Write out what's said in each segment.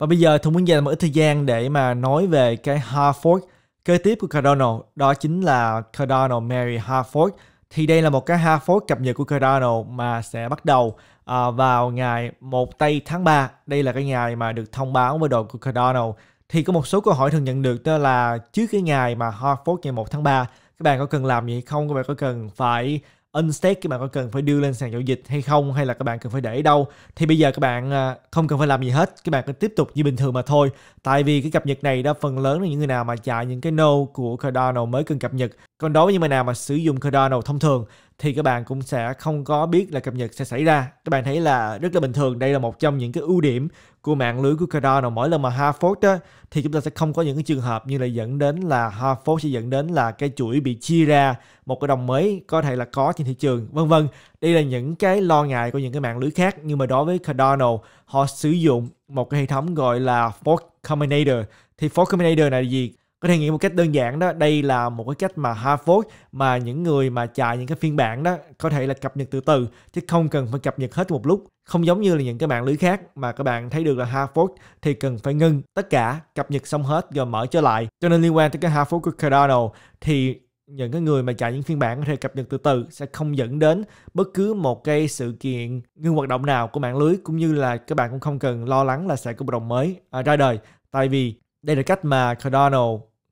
Và bây giờ tôi muốn dành một ít thời gian để mà nói về cái hard fork kế tiếp của Cardano, đó chính là Cardano Mary hard fork. Thì đây là một cái hard fork cập nhật của Cardano mà sẽ bắt đầu à, vào ngày 1 tây tháng 3. Đây là cái ngày mà được thông báo với đội của Cardano. Thì có một số câu hỏi thường nhận được đó là trước cái ngày mà hard fork ngày 1 tháng 3, các bạn có cần làm gì không? Các bạn có cần phải unstake các bạn có cần phải đưa lên sàn giao dịch hay không hay là các bạn cần phải để ở đâu thì bây giờ các bạn à, không cần phải làm gì hết các bạn cứ tiếp tục như bình thường mà thôi tại vì cái cập nhật này đó phần lớn là những người nào mà chạy những cái node của Cardano mới cần cập nhật còn đối với những người nào mà sử dụng Cardano thông thường thì các bạn cũng sẽ không có biết là cập nhật sẽ xảy ra. Các bạn thấy là rất là bình thường, đây là một trong những cái ưu điểm của mạng lưới của Cardano mỗi lần mà hard fork á thì chúng ta sẽ không có những cái trường hợp như là dẫn đến là hard fork sẽ dẫn đến là cái chuỗi bị chia ra một cái đồng mới có thể là có trên thị trường vân vân. Đây là những cái lo ngại của những cái mạng lưới khác nhưng mà đối với Cardano họ sử dụng một cái hệ thống gọi là fork combinator thì fork combinator là gì có thể nghĩ một cách đơn giản đó đây là một cái cách mà Harvard mà những người mà chạy những cái phiên bản đó có thể là cập nhật từ từ chứ không cần phải cập nhật hết một lúc không giống như là những cái mạng lưới khác mà các bạn thấy được là Harvard thì cần phải ngưng tất cả cập nhật xong hết rồi mở trở lại cho nên liên quan tới cái Harvard của Cardano thì những cái người mà chạy những phiên bản có thể cập nhật từ từ sẽ không dẫn đến bất cứ một cái sự kiện ngưng hoạt động nào của mạng lưới cũng như là các bạn cũng không cần lo lắng là sẽ có một đồng mới à, ra đời tại vì đây là cách mà Cardano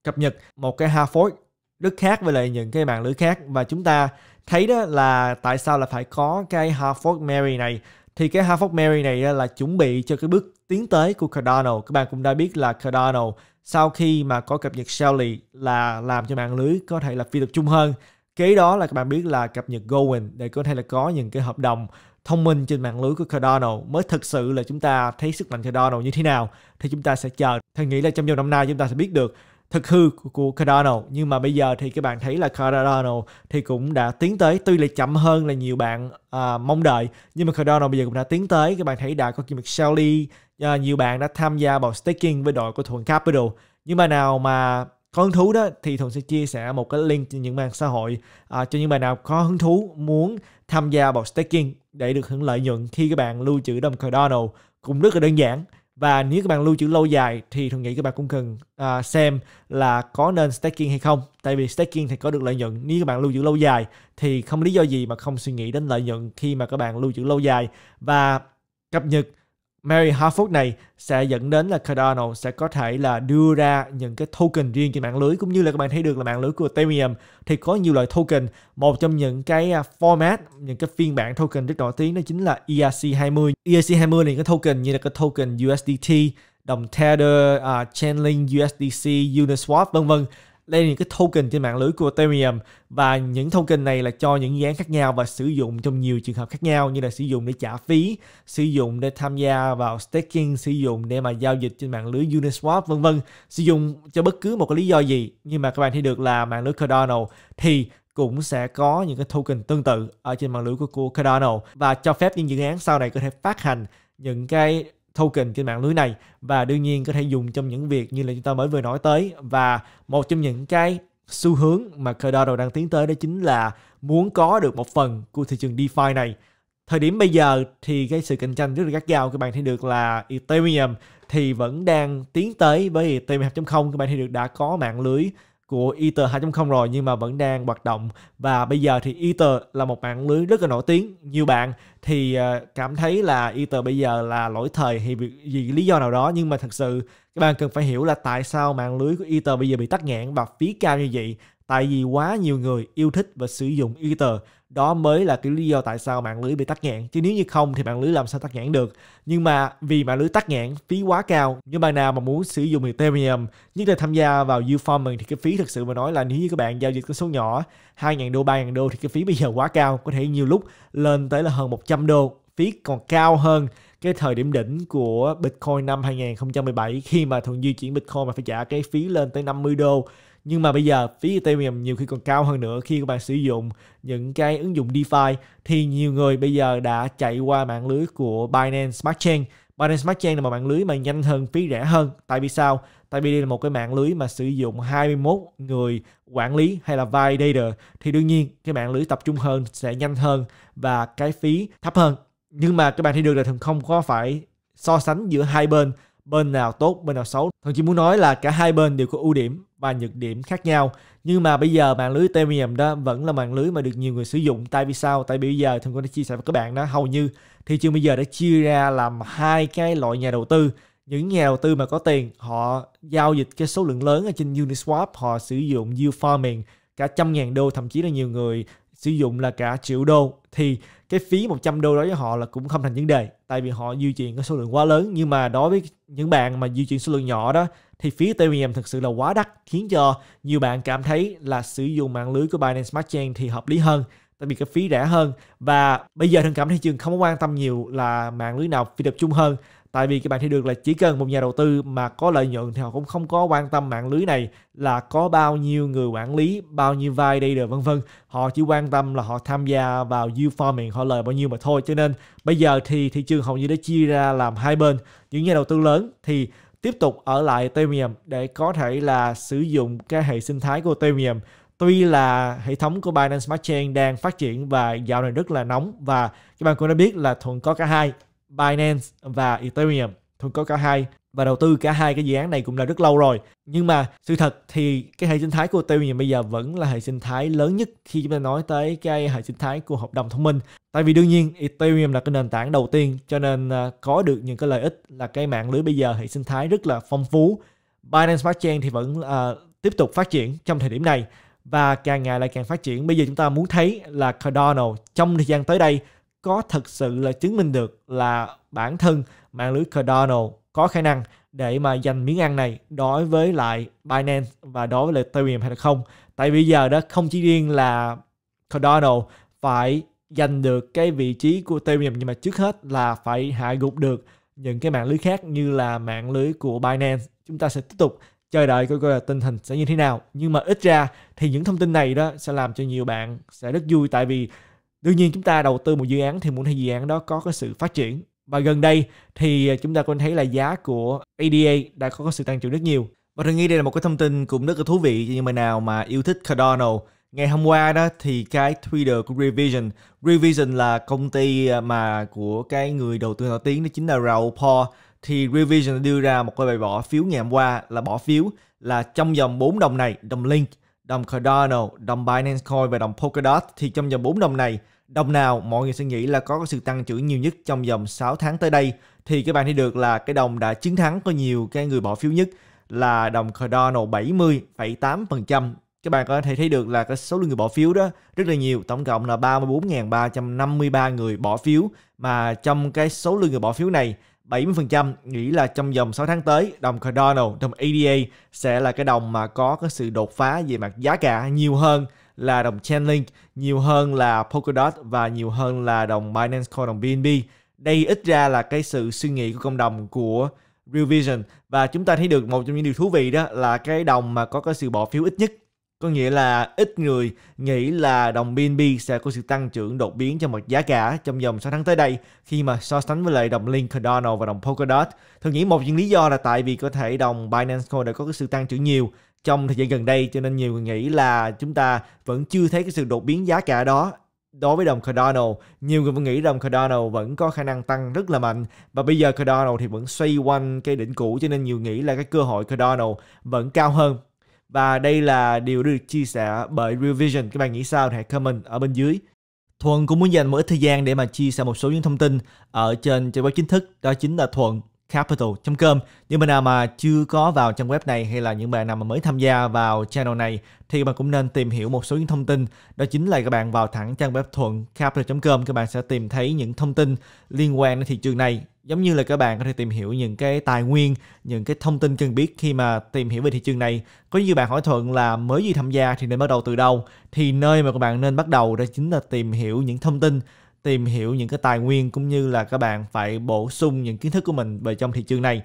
cập nhật một cái ha phối rất khác với lại những cái mạng lưới khác và chúng ta thấy đó là tại sao là phải có cái Harvard Mary này thì cái Harvard Mary này là chuẩn bị cho cái bước tiến tới của Cardano các bạn cũng đã biết là Cardano sau khi mà có cập nhật Shelly là làm cho mạng lưới có thể là phi tập trung hơn kế đó là các bạn biết là cập nhật Gowen để có thể là có những cái hợp đồng thông minh trên mạng lưới của Cardano mới thực sự là chúng ta thấy sức mạnh Cardano như thế nào thì chúng ta sẽ chờ. Thầy nghĩ là trong nhiều năm nay chúng ta sẽ biết được thực hư của, Cardano nhưng mà bây giờ thì các bạn thấy là Cardano thì cũng đã tiến tới tuy là chậm hơn là nhiều bạn à, mong đợi nhưng mà Cardano bây giờ cũng đã tiến tới các bạn thấy đã có kim ngạch Shelly à, nhiều bạn đã tham gia vào staking với đội của Thuận Capital nhưng mà nào mà có hứng thú đó thì Thuận sẽ chia sẻ một cái link trên những mạng xã hội à, cho những bạn nào có hứng thú muốn tham gia vào staking để được hưởng lợi nhuận khi các bạn lưu trữ đồng Cardano cũng rất là đơn giản và nếu các bạn lưu trữ lâu dài thì thường nghĩ các bạn cũng cần uh, xem là có nên staking hay không tại vì staking thì có được lợi nhuận nếu các bạn lưu trữ lâu dài thì không lý do gì mà không suy nghĩ đến lợi nhuận khi mà các bạn lưu trữ lâu dài và cập nhật Mary Hartford này sẽ dẫn đến là Cardano sẽ có thể là đưa ra những cái token riêng trên mạng lưới cũng như là các bạn thấy được là mạng lưới của Ethereum thì có nhiều loại token. Một trong những cái à, format, những cái phiên bản token rất nổi tiếng đó chính là ERC20. ERC20 là những cái token như là cái token USDT, đồng Tether, uh, Chainlink, USDC, Uniswap vân vân đây là những cái token trên mạng lưới của Ethereum và những token này là cho những dự án khác nhau và sử dụng trong nhiều trường hợp khác nhau như là sử dụng để trả phí, sử dụng để tham gia vào staking, sử dụng để mà giao dịch trên mạng lưới Uniswap vân vân, sử dụng cho bất cứ một cái lý do gì nhưng mà các bạn thấy được là mạng lưới Cardano thì cũng sẽ có những cái token tương tự ở trên mạng lưới của, của Cardano và cho phép những dự án sau này có thể phát hành những cái token trên mạng lưới này và đương nhiên có thể dùng trong những việc như là chúng ta mới vừa nói tới và một trong những cái xu hướng mà Cardano đang tiến tới đó chính là muốn có được một phần của thị trường DeFi này. Thời điểm bây giờ thì cái sự cạnh tranh rất là gắt gao các bạn thấy được là Ethereum thì vẫn đang tiến tới với Ethereum 2.0 các bạn thấy được đã có mạng lưới của Ether 2.0 rồi nhưng mà vẫn đang hoạt động và bây giờ thì Ether là một mạng lưới rất là nổi tiếng nhiều bạn thì ờ, cảm thấy là Ether bây giờ là lỗi thời hay vì lý do nào đó nhưng mà thật sự các bạn cần phải hiểu là tại sao mạng lưới của Ether bây giờ bị tắt nghẽn và phí cao như vậy tại vì quá nhiều người yêu thích và sử dụng Ether đó mới là cái lý do tại sao mạng lưới bị tắt nghẽn chứ nếu như không thì mạng lưới làm sao tắt nghẽn được nhưng mà vì mạng lưới tắt nghẽn phí quá cao những bạn nào mà muốn sử dụng ethereum nhất là tham gia vào ufarming thì cái phí thực sự mà nói là nếu như các bạn giao dịch cái số nhỏ 2.000 đô 3.000 đô thì cái phí bây giờ quá cao có thể nhiều lúc lên tới là hơn 100 đô phí còn cao hơn cái thời điểm đỉnh của Bitcoin năm 2017 khi mà thuận di chuyển Bitcoin mà phải trả cái phí lên tới 50 đô nhưng mà bây giờ phí Ethereum nhiều khi còn cao hơn nữa khi các bạn sử dụng những cái ứng dụng DeFi thì nhiều người bây giờ đã chạy qua mạng lưới của Binance Smart Chain. Binance Smart Chain là một mạng lưới mà nhanh hơn, phí rẻ hơn. Tại vì sao? Tại vì đây là một cái mạng lưới mà sử dụng 21 người quản lý hay là validator thì đương nhiên cái mạng lưới tập trung hơn sẽ nhanh hơn và cái phí thấp hơn. Nhưng mà các bạn thấy được là thường không có phải so sánh giữa hai bên bên nào tốt bên nào xấu thậm chí muốn nói là cả hai bên đều có ưu điểm và nhược điểm khác nhau nhưng mà bây giờ mạng lưới Ethereum đó vẫn là mạng lưới mà được nhiều người sử dụng tại vì sao tại vì bây giờ thường có đã chia sẻ với các bạn đó hầu như thị trường bây giờ đã chia ra làm hai cái loại nhà đầu tư những nhà đầu tư mà có tiền họ giao dịch cái số lượng lớn ở trên Uniswap họ sử dụng yield farming cả trăm ngàn đô thậm chí là nhiều người sử dụng là cả triệu đô thì cái phí 100 đô đó với họ là cũng không thành vấn đề tại vì họ di chuyển cái số lượng quá lớn nhưng mà đối với những bạn mà di chuyển số lượng nhỏ đó thì phí Ethereum thực sự là quá đắt khiến cho nhiều bạn cảm thấy là sử dụng mạng lưới của Binance Smart Chain thì hợp lý hơn tại vì cái phí rẻ hơn và bây giờ thường cảm thấy trường không quan tâm nhiều là mạng lưới nào phi tập trung hơn tại vì các bạn thấy được là chỉ cần một nhà đầu tư mà có lợi nhuận thì họ cũng không có quan tâm mạng lưới này là có bao nhiêu người quản lý bao nhiêu vai đây vân vân họ chỉ quan tâm là họ tham gia vào U-Farming họ lời bao nhiêu mà thôi cho nên bây giờ thì thị trường hầu như đã chia ra làm hai bên những nhà đầu tư lớn thì tiếp tục ở lại Ethereum để có thể là sử dụng cái hệ sinh thái của Ethereum tuy là hệ thống của Binance Smart Chain đang phát triển và dạo này rất là nóng và các bạn cũng đã biết là thuận có cả hai Binance và Ethereum thường có cả hai và đầu tư cả hai cái dự án này cũng là rất lâu rồi nhưng mà sự thật thì cái hệ sinh thái của Ethereum bây giờ vẫn là hệ sinh thái lớn nhất khi chúng ta nói tới cái hệ sinh thái của hợp đồng thông minh tại vì đương nhiên Ethereum là cái nền tảng đầu tiên cho nên à, có được những cái lợi ích là cái mạng lưới bây giờ hệ sinh thái rất là phong phú Binance Smart Chain thì vẫn uh, tiếp tục phát triển trong thời điểm này và càng ngày lại càng phát triển bây giờ chúng ta muốn thấy là Cardano trong thời gian tới đây có thật sự là chứng minh được là bản thân mạng lưới Cardano có khả năng để mà giành miếng ăn này đối với lại Binance và đối với lại Ethereum hay là không. Tại bây giờ đó không chỉ riêng là Cardano phải giành được cái vị trí của Ethereum nhưng mà trước hết là phải hạ gục được những cái mạng lưới khác như là mạng lưới của Binance. Chúng ta sẽ tiếp tục chờ đợi coi coi là tình hình sẽ như thế nào. Nhưng mà ít ra thì những thông tin này đó sẽ làm cho nhiều bạn sẽ rất vui tại vì đương nhiên chúng ta đầu tư một dự án thì muốn thấy dự án đó có cái sự phát triển và gần đây thì à, chúng ta cũng thấy là giá của ADA đã có sự tăng trưởng rất nhiều và tôi nghĩ đây là một cái thông tin cũng rất là thú vị cho những bạn nào mà yêu thích Cardano ngày hôm qua đó thì cái Twitter của Revision Revision là công ty à, mà của cái người đầu tư nổi tiếng đó chính là Raul Paul thì Revision đưa ra một cái bài bỏ phiếu ngày hôm qua là bỏ phiếu là trong vòng 4 đồng này đồng Link đồng Cardano, đồng Binance Coin và đồng Polkadot thì trong vòng 4 đồng này, đồng nào mọi người sẽ nghĩ là có sự tăng trưởng nhiều nhất trong vòng 6 tháng tới đây thì các bạn thấy được là cái đồng đã chiến thắng có nhiều cái người bỏ phiếu nhất là đồng Cardano 70,8%. Các bạn có thể thấy được là cái số lượng người bỏ phiếu đó rất là nhiều, tổng cộng là 34.353 người bỏ phiếu mà trong cái số lượng người bỏ phiếu này 70% nghĩ là trong vòng 6 tháng tới đồng Cardano, đồng ADA sẽ là cái đồng mà có cái sự đột phá về mặt giá cả nhiều hơn là đồng Chainlink, nhiều hơn là Polkadot và nhiều hơn là đồng Binance Coin, đồng BNB. Đây ít ra là cái sự suy nghĩ của cộng đồng của Real Vision và chúng ta thấy được một trong những điều thú vị đó là cái đồng mà có cái sự bỏ phiếu ít nhất có nghĩa là ít người nghĩ là đồng BNB sẽ có sự tăng trưởng đột biến trong mặt giá cả trong vòng 6 tháng tới đây khi mà so sánh với lại đồng Link Cardano và đồng Polkadot. Thường nghĩ một những lý do là tại vì có thể đồng Binance Coin đã có cái sự tăng trưởng nhiều trong thời gian gần đây cho nên nhiều người nghĩ là chúng ta vẫn chưa thấy cái sự đột biến giá cả đó đối với đồng Cardano. Nhiều người vẫn nghĩ đồng Cardano vẫn có khả năng tăng rất là mạnh và bây giờ Cardano thì vẫn xoay quanh cái đỉnh cũ cho nên nhiều nghĩ là cái cơ hội Cardano vẫn cao hơn và đây là điều được chia sẻ bởi Real Vision. Các bạn nghĩ sao hãy comment ở bên dưới. Thuận cũng muốn dành một ít thời gian để mà chia sẻ một số những thông tin ở trên trang web chính thức đó chính là Thuận capital.com. Những bạn nào mà chưa có vào trang web này hay là những bạn nào mà mới tham gia vào channel này thì bạn cũng nên tìm hiểu một số những thông tin. Đó chính là các bạn vào thẳng trang web thuận capital.com các bạn sẽ tìm thấy những thông tin liên quan đến thị trường này. Giống như là các bạn có thể tìm hiểu những cái tài nguyên, những cái thông tin cần biết khi mà tìm hiểu về thị trường này. Có như bạn hỏi Thuận là mới gì tham gia thì nên bắt đầu từ đâu? Thì nơi mà các bạn nên bắt đầu đó chính là tìm hiểu những thông tin tìm hiểu những cái tài nguyên cũng như là các bạn phải bổ sung những kiến thức của mình về trong thị trường này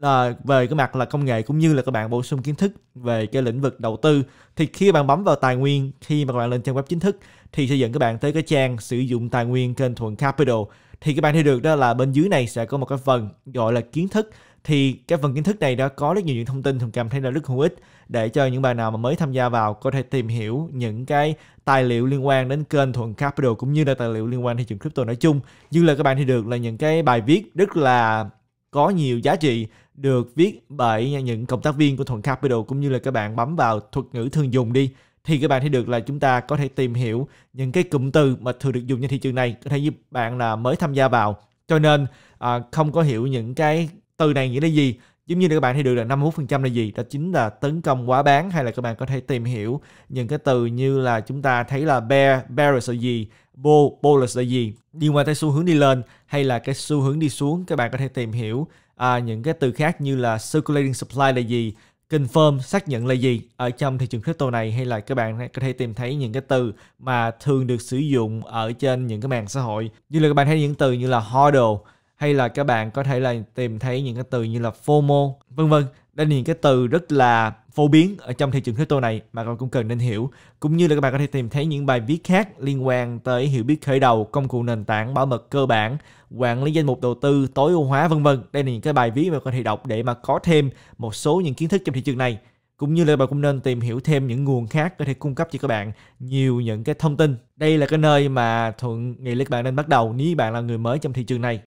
à, về cái mặt là công nghệ cũng như là các bạn bổ sung kiến thức về cái lĩnh vực đầu tư thì khi bạn bấm vào tài nguyên khi mà các bạn lên trang web chính thức thì sẽ dẫn các bạn tới cái trang sử dụng tài nguyên kênh thuận capital thì các bạn thấy được đó là bên dưới này sẽ có một cái phần gọi là kiến thức thì cái phần kiến thức này đã có rất nhiều những thông tin thường cảm thấy là rất hữu ích để cho những bạn nào mà mới tham gia vào có thể tìm hiểu những cái tài liệu liên quan đến kênh thuận capital cũng như là tài liệu liên quan thị trường crypto nói chung như là các bạn thì được là những cái bài viết rất là có nhiều giá trị được viết bởi những cộng tác viên của thuận capital cũng như là các bạn bấm vào thuật ngữ thường dùng đi thì các bạn thấy được là chúng ta có thể tìm hiểu những cái cụm từ mà thường được dùng trên thị trường này có thể giúp bạn là mới tham gia vào cho nên à, không có hiểu những cái từ này nghĩa là gì giống như các bạn thấy được là 51% là gì đó chính là tấn công quá bán hay là các bạn có thể tìm hiểu những cái từ như là chúng ta thấy là bear bearish là gì bull bullish là gì nhưng mà cái xu hướng đi lên hay là cái xu hướng đi xuống các bạn có thể tìm hiểu à, những cái từ khác như là circulating supply là gì confirm xác nhận là gì ở trong thị trường crypto này hay là các bạn có thể tìm thấy những cái từ mà thường được sử dụng ở trên những cái mạng xã hội như là các bạn thấy những từ như là hodl hay là các bạn có thể là tìm thấy những cái từ như là FOMO vân vân đây là những cái từ rất là phổ biến ở trong thị trường crypto này mà các bạn cũng cần nên hiểu cũng như là các bạn có thể tìm thấy những bài viết khác liên quan tới hiểu biết khởi đầu công cụ nền tảng bảo mật cơ bản quản lý danh mục đầu tư tối ưu hóa vân vân đây là những cái bài viết mà có thể đọc để mà có thêm một số những kiến thức trong thị trường này cũng như là bạn cũng nên tìm hiểu thêm những nguồn khác có thể cung cấp cho các bạn nhiều những cái thông tin đây là cái nơi mà thuận nghĩ là các bạn nên bắt đầu nếu bạn là người mới trong thị trường này